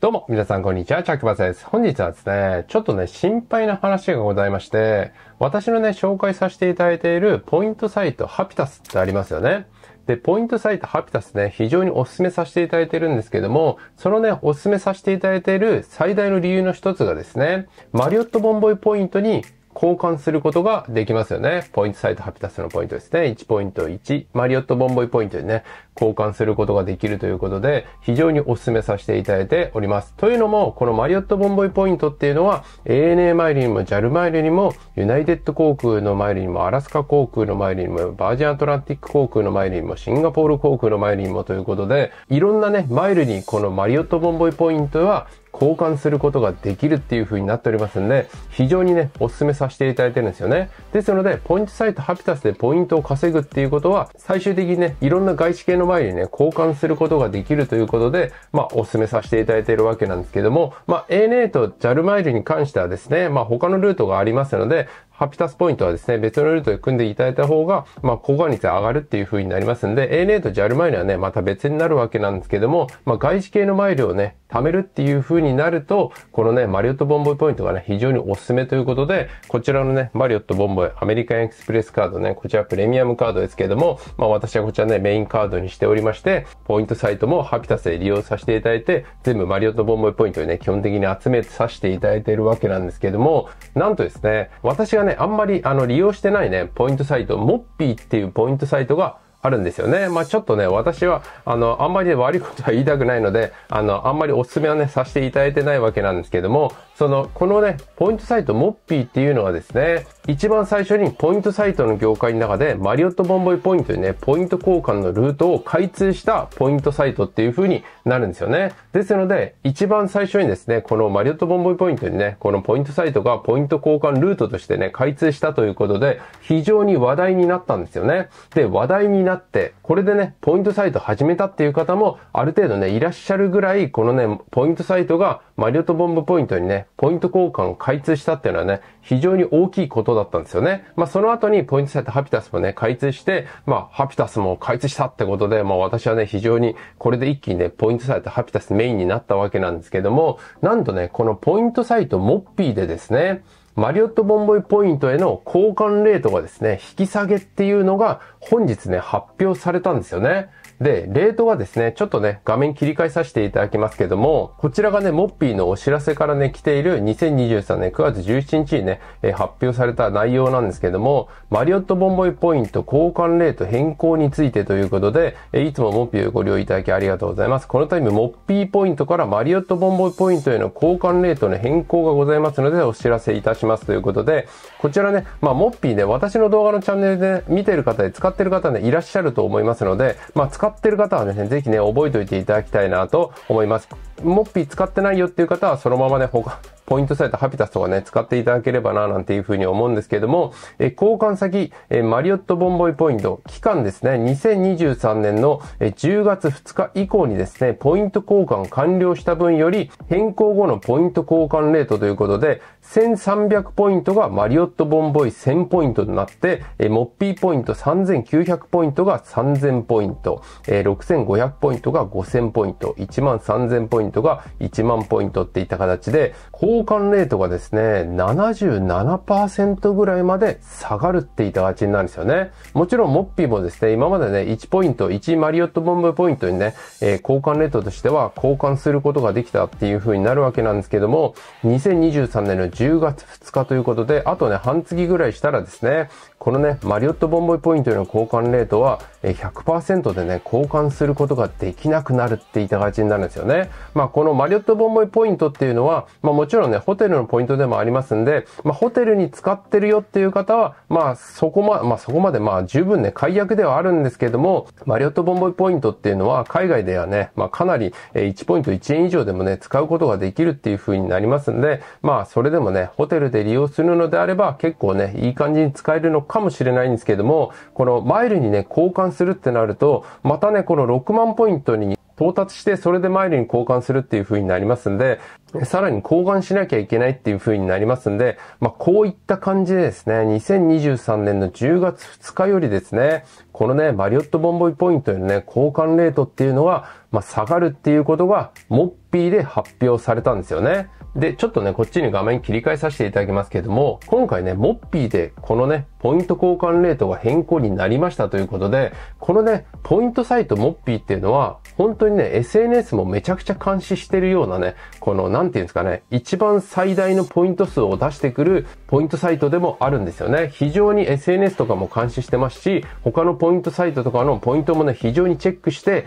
どうも、皆さんこんにちは、チャックバスです。本日はですね、ちょっとね、心配な話がございまして、私のね、紹介させていただいているポイントサイト、ハピタスってありますよね。で、ポイントサイト、ハピタスね、非常にお勧めさせていただいてるんですけども、そのね、お勧めさせていただいている最大の理由の一つがですね、マリオットボンボイポイントに交換することができますよね。ポイントサイトハピタスのポイントですね。1ポイント1、マリオットボンボイポイントにね、交換することができるということで、非常にお勧めさせていただいております。というのも、このマリオットボンボイポイントっていうのは、ANA マイルにも JAL マイルにも、ユナイテッド航空のマイルにも、アラスカ航空のマイルにも、バージンアトランティック航空のマイルにも、シンガポール航空のマイルにもということで、いろんなね、マイルにこのマリオットボンボイポイントは交換することができるっていう風になっておりますんで、非常にね、お勧めさせていただいてるんですよね。ですので、ポイントサイトハピタスでポイントを稼ぐっていうことは、最終的にね、いろんな外資系の前にね、交換することができるということで、まあ、お勧めさせていただいているわけなんですけども、まあ、ANA と JAL マイルに関してはですね、まあ、他のルートがありますので、ハピタスポイントはですね、別のルートで組んでいただいた方が、まあ、高効果率上がるっていう風になりますんで、ANA と JAL マイルはね、また別になるわけなんですけども、まあ、外資系のマイルをね、貯めるっていう風になると、このね、マリオットボンボイポイントがね、非常におすすめということで、こちらのね、マリオットボンボイアメリカンエクスプレスカードね、こちらプレミアムカードですけども、まあ、私はこちらね、メインカードにしておりまして、ポイントサイトもハピタスで利用させていただいて、全部マリオットボンボイポイントをね、基本的に集めさせていただいているわけなんですけども、なんとですね、私がね、ね、あんまりあの利用してないね、ポイントサイト、モッピーっていうポイントサイトがあるんですよね。まあ、ちょっとね、私は、あの、あんまり悪いことは言いたくないので、あの、あんまりおすすめはね、させていただいてないわけなんですけども、その、このね、ポイントサイト、モッピーっていうのはですね、一番最初にポイントサイトの業界の中で、マリオットボンボイポイントにね、ポイント交換のルートを開通したポイントサイトっていう風になるんですよね。ですので、一番最初にですね、このマリオットボンボイポイントにね、このポイントサイトがポイント交換ルートとしてね、開通したということで、非常に話題になったんですよね。で、話題になって、これでね、ポイントサイト始めたっていう方も、ある程度ね、いらっしゃるぐらい、このね、ポイントサイトがマリオットボンボイポイントにね、ポイント交換を開通したっていうのはね、非常に大きいことだったんですよね。まあ、その後にポイントサイトハピタスもね、開通して、まあ、ハピタスも開通したってことで、まあ、私はね、非常にこれで一気にね、ポイントサイトハピタスメインになったわけなんですけども、なんとね、このポイントサイトモッピーでですね、マリオットボンボイポイントへの交換レートがですね、引き下げっていうのが本日ね、発表されたんですよね。で、レートはですね、ちょっとね、画面切り替えさせていただきますけども、こちらがね、モッピーのお知らせからね、来ている2023年9月17日にね、え発表された内容なんですけども、マリオットボンボイポイント交換レート変更についてということで、えいつもモッピーをご利用いただきありがとうございます。このタイム、モッピーポイントからマリオットボンボイポイントへの交換レートの変更がございますので、お知らせいたしますということで、こちらね、まあ、モッピーね、私の動画のチャンネルで、ね、見てる方で使ってる方ね、いらっしゃると思いますので、まあ、使ってる方はですね、ぜひね、覚えておいていただきたいなと思います。モッピー使ってないよっていう方は、そのままね、他、ポイントサイト、ハピタスとかね、使っていただければな、なんていうふうに思うんですけれども、え交換先、えマリオットボンボイポイント、期間ですね、2023年の10月2日以降にですね、ポイント交換完了した分より、変更後のポイント交換レートということで、1300ポイントがマリオットボンボイ1000ポイントになって、えモッピーポイント3900ポイントが3000ポイント、え6500ポイントが5000ポイント、1万3000ポイントが1万ポイントっていった形で、交交換レートがですね、77%ぐらいまで下がるって言いた形になんですよね。もちろん、モッピーもですね、今までね、1ポイント、1マリオットボンブポイントにね、えー、交換レートとしては交換することができたっていう風になるわけなんですけども、2023年の10月2日ということで、あとね、半月ぐらいしたらですね、このね、マリオットボンボイポイントへの交換レートは100%でね、交換することができなくなるって言いた形になるんですよね。まあ、このマリオットボンボイポイントっていうのは、まあもちろんね、ホテルのポイントでもありますんで、まあ、ホテルに使ってるよっていう方は、まあ、そこま、まあ、そこまで、まあ、十分ね、解約ではあるんですけども、マリオットボンボイポイントっていうのは、海外ではね、まあ、かなり、え1ポイント1円以上でもね、使うことができるっていう風になりますんで、まあ、それでもね、ホテルで利用するのであれば、結構ね、いい感じに使えるのかもしれないんですけども、このマイルにね、交換するってなると、またね、この6万ポイントに到達してそれでマイルに交換するっていう風になりますんで、さらに交換しなきゃいけないっていう風になりますんで、まあ、こういった感じでですね、2023年の10月2日よりですね、このね、マリオットボンボイポイントへのね、交換レートっていうのが、まあ、下がるっていうことが、モッピーで発表されたんですよね。で、ちょっとね、こっちに画面切り替えさせていただきますけれども、今回ね、モッピーでこのね、ポイント交換レートが変更になりましたということで、このね、ポイントサイトモッピーっていうのは、本当にね、SNS もめちゃくちゃ監視してるようなね、この、なんていうんですかね、一番最大のポイント数を出してくるポイントサイトでもあるんですよね。非常に SNS とかも監視してますし、他のポイントサイトとかのポイントもね、非常にチェックして、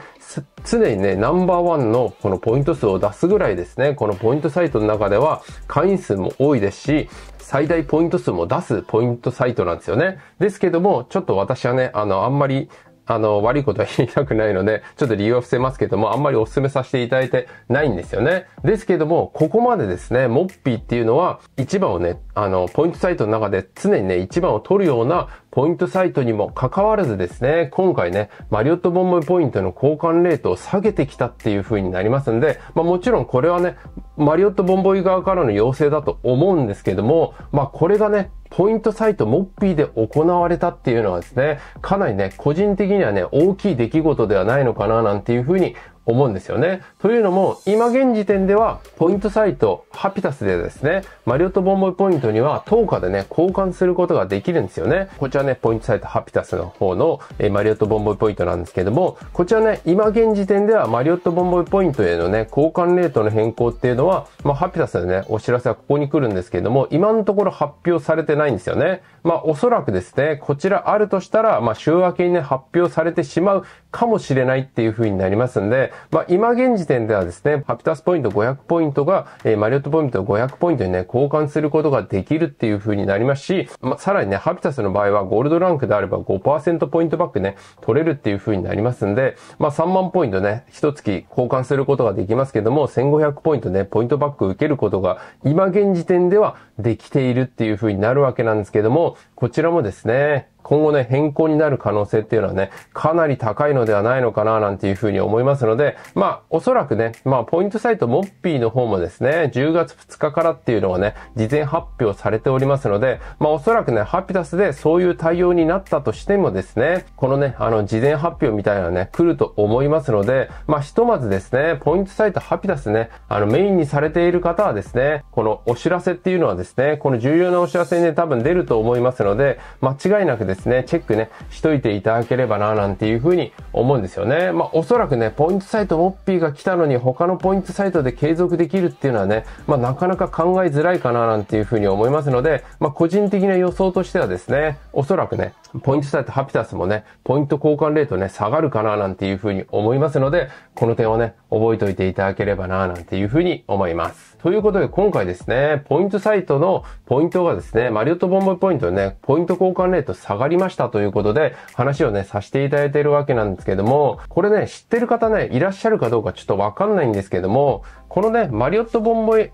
常にね、ナンバーワンのこのポイント数を出すぐらいですね、このポイントサイトの中中では会員数も多いですし、最大ポイント数も出すポイントサイトなんですよね。ですけども、ちょっと私はね、あの、あんまりあの、悪いことは言いたくないので、ちょっと理由は伏せますけども、あんまりお勧めさせていただいてないんですよね。ですけども、ここまでですね、モッピーっていうのは、一番をね、あの、ポイントサイトの中で常にね、一番を取るようなポイントサイトにも関わらずですね、今回ね、マリオットボンボイポイントの交換レートを下げてきたっていう風になりますんで、まあもちろんこれはね、マリオットボンボイ側からの要請だと思うんですけども、まあこれがね、ポイントサイトモッピーで行われたっていうのはですね、かなりね、個人的にはね、大きい出来事ではないのかななんていうふうに思うんですよね。というのも、今現時点では、ポイントサイト、ハピタスでですね、マリオットボンボイポイントには、10日でね、交換することができるんですよね。こちらね、ポイントサイト、ハピタスの方の、えー、マリオットボンボイポイントなんですけども、こちらね、今現時点では、マリオットボンボイポイントへのね、交換レートの変更っていうのは、まあ、ハピタスでね、お知らせはここに来るんですけども、今のところ発表されてないんですよね。まあおそらくですね、こちらあるとしたら、まあ週明けにね、発表されてしまうかもしれないっていうふうになりますんで、まあ今現時点ではですね、ハピタスポイント500ポイントが、えー、マリオットポイント500ポイントにね、交換することができるっていうふうになりますし、まあさらにね、ハピタスの場合はゴールドランクであれば5%ポイントバックね、取れるっていうふうになりますんで、まあ3万ポイントね、一月交換することができますけども、1500ポイントね、ポイントバック受けることが今現時点ではできているっていうふうになるわけなんですけども、こちらもですね、今後ね、変更になる可能性っていうのはね、かなり高いのではないのかな、なんていうふうに思いますので、まあ、おそらくね、まあ、ポイントサイトモッピーの方もですね、10月2日からっていうのはね、事前発表されておりますので、まあ、おそらくね、ハピタスでそういう対応になったとしてもですね、このね、あの、事前発表みたいなね、来ると思いますので、まあ、ひとまずですね、ポイントサイトハピタスね、あの、メインにされている方はですね、このお知らせっていうのはですね、この重要なお知らせにね、多分出ると思いますので、間違いなくですねですね、チェックね、しといていただければな、なんていうふうに思うんですよね。まあ、おそらくね、ポイントサイトモッピーが来たのに他のポイントサイトで継続できるっていうのはね、まあ、なかなか考えづらいかな、なんていうふうに思いますので、まあ、個人的な予想としてはですね、おそらくね、ポイントサイト、ハピタスもね、ポイント交換レートね、下がるかななんていうふうに思いますので、この点をね、覚えておいていただければななんていうふうに思います。ということで、今回ですね、ポイントサイトのポイントがですね、マリオットボンボイポイントね、ポイント交換レート下がりましたということで、話をね、させていただいているわけなんですけども、これね、知ってる方ね、いらっしゃるかどうかちょっとわかんないんですけども、このね、マリオットボンボイ、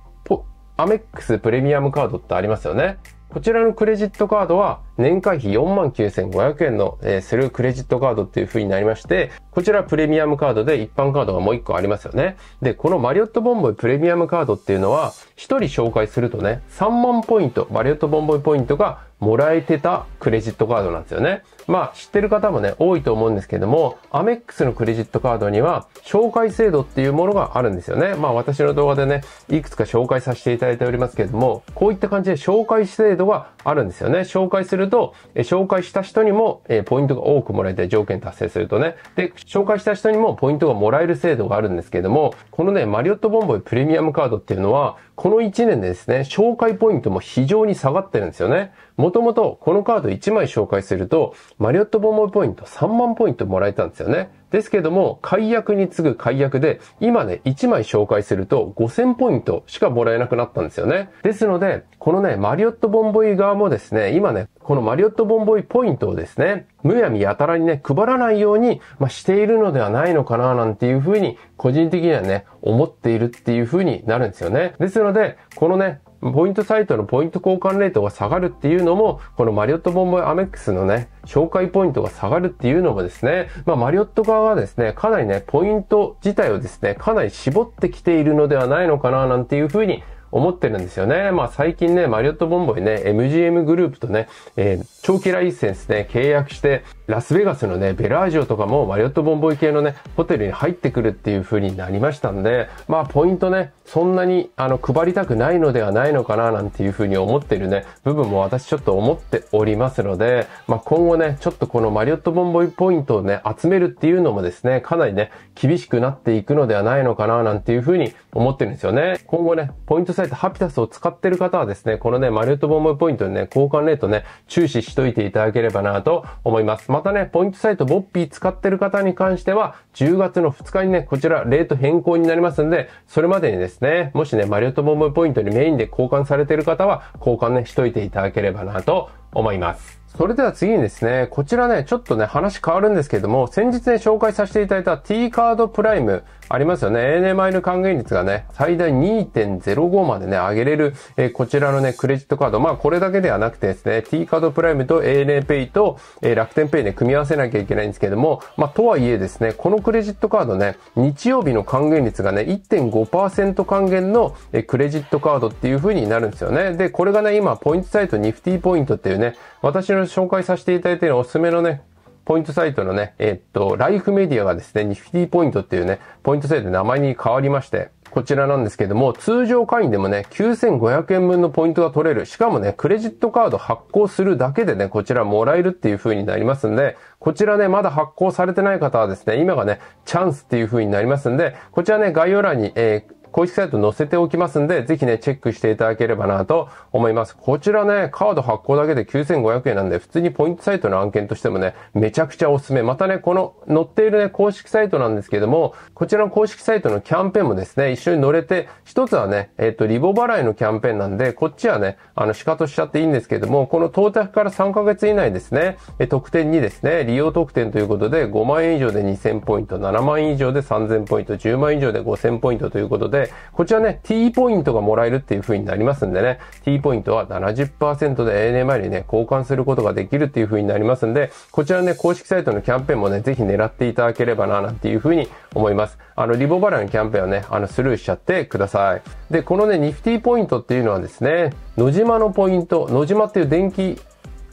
アメックスプレミアムカードってありますよね。こちらのクレジットカードは年会費49,500円の、えスルークレジットカードっていう風になりまして、こちらプレミアムカードで一般カードがもう一個ありますよね。で、このマリオットボンボイプレミアムカードっていうのは、一人紹介するとね、3万ポイント、マリオットボンボイポイントがもらえてたクレジットカードなんですよね。まあ知ってる方もね、多いと思うんですけども、アメックスのクレジットカードには紹介制度っていうものがあるんですよね。まあ私の動画でね、いくつか紹介させていただいておりますけれども、こういった感じで紹介制度があるんですよね。紹介するると、え紹介した人にも、えポイントが多くもらえて条件達成するとね。で、紹介した人にもポイントがもらえる制度があるんですけれども、このね、マリオットボンボイプレミアムカードっていうのは、この1年でですね、紹介ポイントも非常に下がってるんですよね。もともとこのカード1枚紹介すると、マリオットボンボイポイント3万ポイントもらえたんですよね。ですけども、解約に次ぐ解約で、今ね、1枚紹介すると5000ポイントしかもらえなくなったんですよね。ですので、このね、マリオットボンボイ側もですね、今ね、このマリオットボンボイポイントをですね、むやみやたらにね、配らないように、まあ、しているのではないのかな、なんていうふうに、個人的にはね、思っているっていうふうになるんですよね。ですので、このね、ポイントサイトのポイント交換レートが下がるっていうのも、このマリオットボンボイアメックスのね、紹介ポイントが下がるっていうのもですね、まあ、マリオット側はですね、かなりね、ポイント自体をですね、かなり絞ってきているのではないのかな、なんていうふうに思ってるんですよね。まあ最近ね、マリオットボンボイね、MGM グループとね、えー、長期ライセンスね、契約して、ラスベガスのね、ベラージオとかもマリオットボンボイ系のね、ホテルに入ってくるっていう風になりましたんで、まあポイントね、そんなにあの配りたくないのではないのかななんていう風に思ってるね、部分も私ちょっと思っておりますので、まあ今後ね、ちょっとこのマリオットボンボイポイントをね、集めるっていうのもですね、かなりね、厳しくなっていくのではないのかななんていう風に思ってるんですよね。今後ね、ポイントれたハピタスを使ってる方はですね、このね、マリオットボンボイポイントにね、交換レートね、注視しといていただければなと思います。またね、ポイントサイトボッピー使ってる方に関しては、10月の2日にね、こちらレート変更になりますんで、それまでにですね、もしね、マリオットボンボイポイントにメインで交換されてる方は、交換ね、しといていただければなと思います。それでは次にですね、こちらね、ちょっとね、話変わるんですけども、先日ね、紹介させていただいた T カードプライム。ありますよね。ANA イの還元率がね、最大2.05までね、上げれる、えー、こちらのね、クレジットカード。まあ、これだけではなくてですね、T カードプライムと ANA ペイと、えー、楽天ペイね、組み合わせなきゃいけないんですけども、まあ、とはいえですね、このクレジットカードね、日曜日の還元率がね、1.5%還元の、えー、クレジットカードっていう風になるんですよね。で、これがね、今、ポイントサイトニフティポイントっていうね、私の紹介させていただいているおすすめのね、ポイントサイトのね、えっと、ライフメディアがですね、ニフティポイントっていうね、ポイントサイトの名前に変わりまして、こちらなんですけども、通常会員でもね、9500円分のポイントが取れる。しかもね、クレジットカード発行するだけでね、こちらもらえるっていう風になりますんで、こちらね、まだ発行されてない方はですね、今がね、チャンスっていう風になりますんで、こちらね、概要欄に、えー、公式サイト載せておきますんで、ぜひね、チェックしていただければなと思います。こちらね、カード発行だけで9500円なんで、普通にポイントサイトの案件としてもね、めちゃくちゃおすすめ。またね、この載っているね、公式サイトなんですけども、こちらの公式サイトのキャンペーンもですね、一緒に乗れて、一つはね、えっ、と、リボ払いのキャンペーンなんで、こっちはね、あの、仕方しちゃっていいんですけども、この到着から3ヶ月以内ですね、え特典にですね、利用特典ということで、5万円以上で2000ポイント、7万円以上で3000ポイント、10万円以上で5000ポイントということで、こちらね、T ポイントがもらえるっていう風になりますんでね、T ポイントは70%で a n a 前にね、交換することができるっていう風になりますんで、こちらね、公式サイトのキャンペーンもね、ぜひ狙っていただければな、なんていう風に思います。あの、リボ払いのキャンペーンはね、あの、スルーしちゃってください。で、このね、ニフティポイントっていうのはですね、野島のポイント、野島っていう電気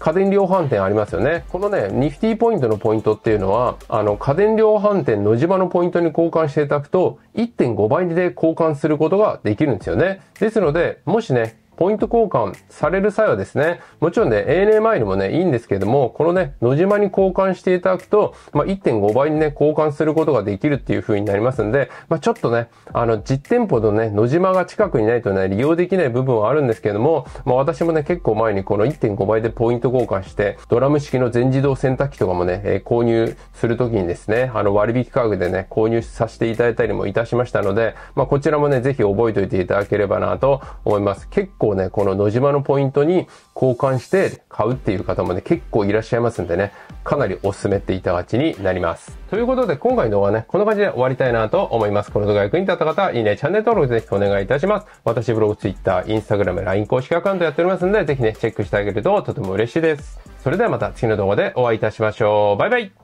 家電量販店ありますよね。このね、ニフティポイントのポイントっていうのは、あの、家電量販店の島のポイントに交換していただくと、1.5倍で交換することができるんですよね。ですので、もしね、ポイント交換される際はですね、もちろんね、ANA マイルもね、いいんですけども、このね、野島に交換していただくと、まあ、1.5倍にね、交換することができるっていう風になりますんで、まあ、ちょっとね、あの、実店舗のね、野島が近くにないとね、利用できない部分はあるんですけども、まあ、私もね、結構前にこの1.5倍でポイント交換して、ドラム式の全自動洗濯機とかもね、えー、購入するときにですね、あの、割引価格でね、購入させていただいたりもいたしましたので、まあ、こちらもね、ぜひ覚えておいていただければなと思います。結構構ね、この野島のポイントに交換して買うっていう方もね、結構いらっしゃいますんでね、かなりおすすめっていたがちになります。ということで、今回の動画はね、こんな感じで終わりたいなと思います。この動画役に立った方、いいね、チャンネル登録ぜひお願いいたします。私ブログ、ツイッター、e r Instagram、LINE 公式アカウントやっておりますんで、ぜひね、チェックしてあげるととても嬉しいです。それではまた次の動画でお会いいたしましょう。バイバイ